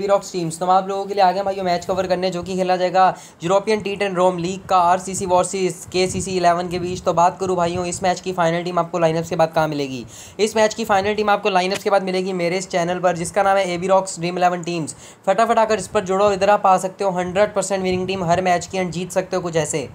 Veer of teams तो आप लोगों के लिए आगे भाई मैच कवर करने जो कि खेला जाएगा European T ten Rome league का R C C versus K C C eleven के बीच तो बात करूँ भाइयों इस मैच की फाइनल टीम आपको लाइनअप्स के बाद कहाँ मिलेगी इस मैच की फाइनल टीम आपको लाइनअप्स के बाद मिलेगी मेरे इस चैनल पर जिसका नाम है A B rocks dream eleven teams फटाफट आकर इस पर जुड़ो इधर आप आ सकते हो हंड्रेड परसेंट विनिंग टीम हर मैच की एंड जीत सकते हो कुछ ऐसे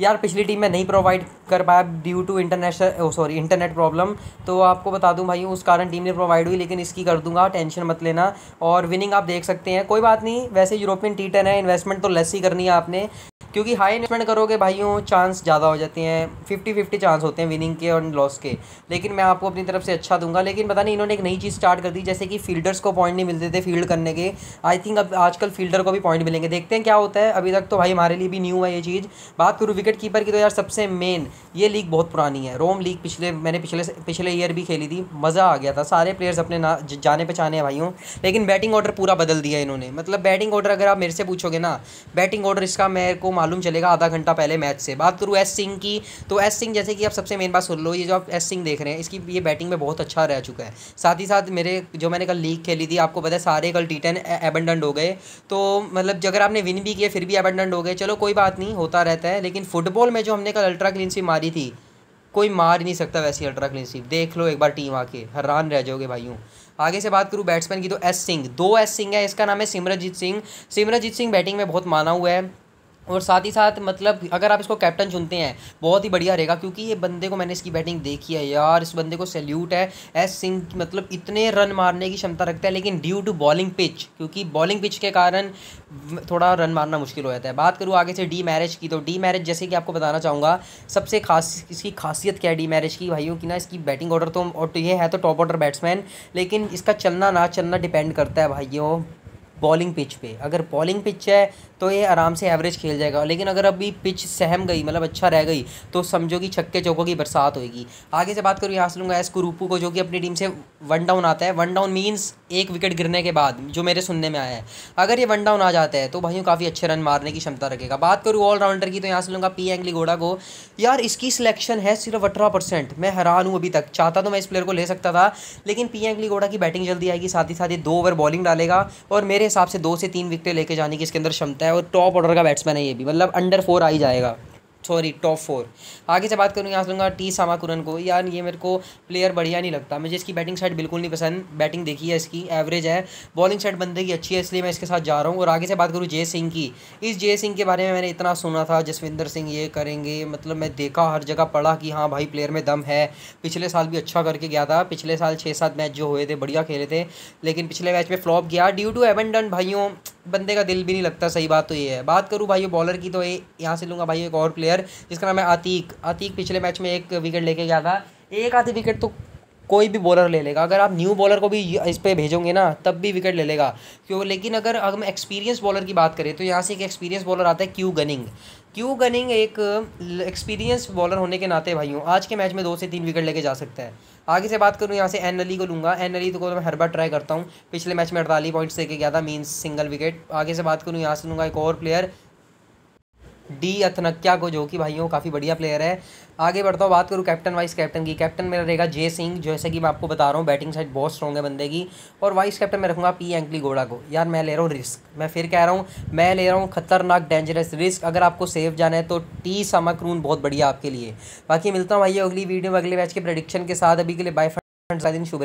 यार पिछली टीम में नहीं प्रोवाइड कर पाया due to international sorry internet problem तो आपको बता दूं भाई उस कारण टीम ने प्रोवाइड हुई लेकिन इसकी कर दूंगा टेंशन मत लेना और विनिंग आप देख सकते हैं कोई बात नहीं वैसे यूरोपियन टी है इन्वेस्टमेंट तो लेस ही करनी है आपने क्योंकि हाई इन्वेस्टमेंट करोगे भाइयों चांस ज़्यादा हो जाते हैं फिफ्टी फिफ्टी चांस होते हैं विनिंग के और लॉस के लेकिन मैं आपको अपनी तरफ से अच्छा दूंगा लेकिन पता नहीं इन्होंने एक नई चीज़ स्टार्ट कर दी जैसे कि फील्डर्स को पॉइंट नहीं मिलते थे फील्ड करने के आई थिंक अब आजकल फील्डर को भी पॉइंट मिलेंगे देखते हैं क्या होता है अभी तक तो भाई हमारे लिए भी न्यू है ये चीज़ बात करूँ विकेट कीपर की तो यार सबसे मेन ये लीग बहुत पुरानी है रोम लीग पिछले मैंने पिछले पिछले ईयर भी खेली थी मज़ा आ गया था सारे प्लेयर्स अपने जाने पहचाने हैं भाइयों लेकिन बैटिंग ऑर्डर पूरा बदल दिया इन्होंने मतलब बैटिंग ऑर्डर अगर आप मेरे से पूछोगे ना बैटिंग ऑर्डर इसका मेरे को मालूम चलेगा आधा घंटा पहले मैच से बात करूँ एस सिंह की तो एस सिंह जैसे कि आप सबसे मेन बात सुन लो ये जो आप एस सिंह देख रहे हैं इसकी ये बैटिंग में बहुत अच्छा रह चुका है साथ ही साथ मेरे जो मैंने कल लीग खेली थी आपको पता है सारे कल टी टेन एबेंडेंट हो गए तो मतलब अगर आपने विन भी किए फिर भी एबेंडेंट हो गए चलो कोई बात नहीं होता रहता है लेकिन फुटबॉल में जो हमने कल अल्ट्रा क्लीन सी मारी थी कोई मार नहीं सकता वैसी अल्ट्रा क्लीन देख लो एक बार टीम आके हैरान रह जाओगे भाइयों आगे से बात करूँ बैट्समैन की तो एस सिंह दो एस सिंह है इसका नाम है सिमरजीत सिंह सिमरजीत सिंह बैटिंग में बहुत माना हुआ है और साथ ही साथ मतलब अगर आप इसको कैप्टन चुनते हैं बहुत ही बढ़िया रहेगा क्योंकि ये बंदे को मैंने इसकी बैटिंग देखी है यार इस बंदे को सैल्यूट है एस सिंह मतलब इतने रन मारने की क्षमता रखता है लेकिन ड्यू टू बॉलिंग पिच क्योंकि बॉलिंग पिच के कारण थोड़ा रन मारना मुश्किल हो जाता है बात करूँ आगे से डी मैरिज की तो डी मैरिज जैसे कि आपको बताना चाहूँगा सबसे खास इसकी खासियत क्या है डी मैरिज की भाइयों की ना इसकी बैटिंग ऑर्डर तो, तो ये है तो टॉप ऑर्डर बैट्समैन लेकिन इसका चलना ना चलना डिपेंड करता है भाइयों बॉलिंग पिच पे अगर बॉलिंग पिच है तो ये आराम से एवरेज खेल जाएगा लेकिन अगर अभी पिच सहम गई मतलब अच्छा रह गई तो समझो कि छक्के चौकों की बरसात होगी आगे से बात करूँ यहाँ से लूँगा एस कुरूपू को जो कि अपनी टीम से वन डाउन आता है वन डाउन मीन्स एक विकेट गिरने के बाद जो मेरे सुनने में आया है अगर ये वन डाउन आ जाता है तो भाइयों काफ़ी अच्छे रन मारने की क्षमता रखेगा बात करूँ ऑलराउंडर की तो यहाँ से लूँगा पी एंगली घोड़ा को यार इसकी सिलेक्शन है सिर्फ अठारह परसेंट मैं हैरान हूँ अभी तक चाहता तो मैं इस प्लेयर को ले सकता था लेकिन पी एंगली घोड़ा की बैटिंग जल्दी आएगी साथ ही साथ ये दो ओवर बॉलिंग डालेगा और मेरे हिसाब से दो से तीन विकेटें लेके जाने की इसके अंदर क्षमता है और टॉप ऑर्डर का बैट्समैन है ये भी मतलब अंडर फोर आ ही जाएगा सॉरी टॉप फोर आगे से बात करूँ यहाँ सुनूंगा टी सामाकुरन को यार ये मेरे को प्लेयर बढ़िया नहीं लगता मुझे इसकी बैटिंग साइड बिल्कुल नहीं पसंद बैटिंग देखी है इसकी एवरेज है बॉलिंग साइड बंदे की अच्छी है इसलिए मैं इसके साथ जा रहा हूँ और आगे से बात करूँ जय सिंह की इस जय सिंह के बारे में मैंने इतना सुना था जसविंदर सिंह ये करेंगे मतलब मैं देखा हर जगह पढ़ा कि हाँ भाई प्लेयर में दम है पिछले साल भी अच्छा करके गया था पिछले साल छः सात मैच जो हुए थे बढ़िया खेले थे लेकिन पिछले मैच में फ्लॉप गया ड्यू टू डन भाइयों बंदे का दिल भी नहीं लगता सही बात तो ये है बात करूँ भाई बॉलर की तो ये यहाँ से लूँगा भाई एक और प्लेयर जिसका नाम है आतीक आतीक पिछले मैच में एक विकेट लेके गया था एक आधी विकेट तो कोई भी बॉलर ले लेगा अगर आप न्यू बॉलर को भी इस पर भेजोगे ना तब भी विकेट ले लेगा क्यों लेकिन अगर हम एक्सपीरियंस बॉलर की बात करें तो यहाँ से एक एक्सपीरियंस बॉलर आता है क्यू गनिंग क्यू गनिंग एक एक्सपीरियंस बॉलर होने के नाते भाइयों आज के मैच में दो से तीन विकेट लेके जा सकता है आगे से बात करूँ यहाँ से एन अली e को लूँगा एन अली e तो को मैं हर बार ट्राई करता हूँ पिछले मैच में अड़तालीस पॉइंट्स लेके गया था मीन्स सिंगल विकेट आगे से बात करूँ यहाँ से लूँगा एक और प्लेयर डी अथनक्या को जो कि भाइयों काफ़ी बढ़िया प्लेयर है आगे बढ़ता हूँ बात करूँ कैप्टन वाइस कैप्टन की कैप्टन मेरा रहेगा जय सिंह जैसे कि मैं आपको बता रहा हूँ बैटिंग साइड बहुत स्ट्रॉग है बंदे की और वाइस कैप्टन मैं रखूँगा पी एंकली गोड़ा को यार मैं ले रहा हूँ रिस्क मैं फिर कह रहा हूँ मैं ले रहा हूँ खतरनाक डेंजरस रिस्क अगर आपको सेफ जाना है तो टी रून बहुत बढ़िया आपके लिए बाकी मिलता हूँ भाई अगली वीडियो में अगले मैच के प्रडिक्शन के साथ अभी के लिए बाई फ्रेंड्स शुभ